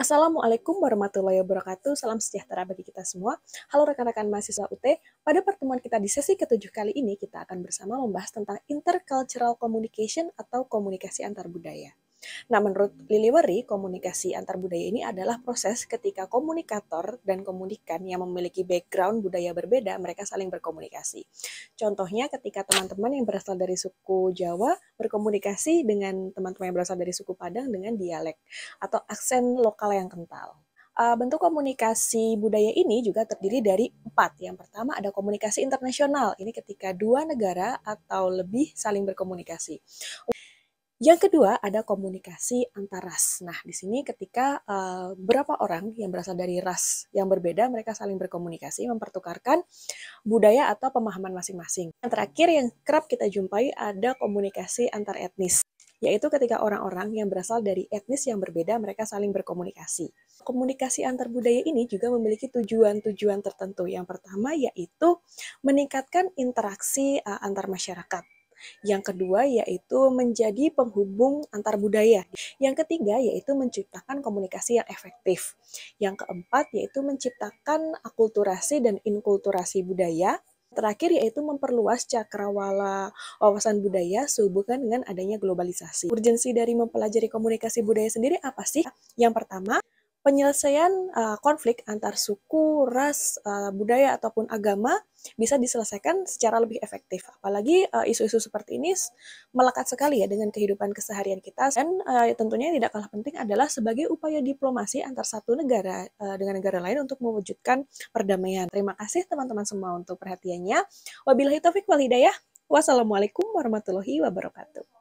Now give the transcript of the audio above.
Assalamualaikum warahmatullahi wabarakatuh. Salam sejahtera bagi kita semua. Halo rekan-rekan mahasiswa UT. Pada pertemuan kita di sesi ketujuh kali ini, kita akan bersama membahas tentang intercultural communication atau komunikasi antar budaya. Nah, menurut Liliwari, komunikasi antar budaya ini adalah proses ketika komunikator dan komunikan yang memiliki background budaya berbeda, mereka saling berkomunikasi. Contohnya ketika teman-teman yang berasal dari suku Jawa berkomunikasi dengan teman-teman yang berasal dari suku Padang dengan dialek atau aksen lokal yang kental eh, bentuk komunikasi budaya ini juga terdiri dari empat. Yang pertama ada komunikasi internasional. Ini ketika dua negara atau lebih saling berkomunikasi. Yang kedua ada komunikasi antar ras. Nah, di sini ketika uh, berapa orang yang berasal dari ras yang berbeda mereka saling berkomunikasi, mempertukarkan budaya atau pemahaman masing-masing. Yang terakhir yang kerap kita jumpai ada komunikasi antar etnis, yaitu ketika orang-orang yang berasal dari etnis yang berbeda mereka saling berkomunikasi. Komunikasi antar budaya ini juga memiliki tujuan-tujuan tertentu. Yang pertama yaitu meningkatkan interaksi uh, antar masyarakat yang kedua yaitu menjadi penghubung antar budaya. Yang ketiga yaitu menciptakan komunikasi yang efektif. Yang keempat yaitu menciptakan akulturasi dan inkulturasi budaya. Terakhir yaitu memperluas cakrawala wawasan budaya sehubungan dengan adanya globalisasi. Urgensi dari mempelajari komunikasi budaya sendiri apa sih? Yang pertama, penyelesaian uh, konflik antar suku, ras, uh, budaya ataupun agama bisa diselesaikan secara lebih efektif. Apalagi eh, isu-isu uh, seperti ini melekat sekali ya dengan kehidupan keseharian kita. Dan uh, tentunya yang tidak kalah penting adalah sebagai upaya diplomasi antar satu negara uh, dengan negara lain untuk mewujudkan perdamaian. Terima kasih teman-teman semua untuk perhatiannya. Wabillahi taufik wal hidayah. Wassalamualaikum warahmatullahi wabarakatuh.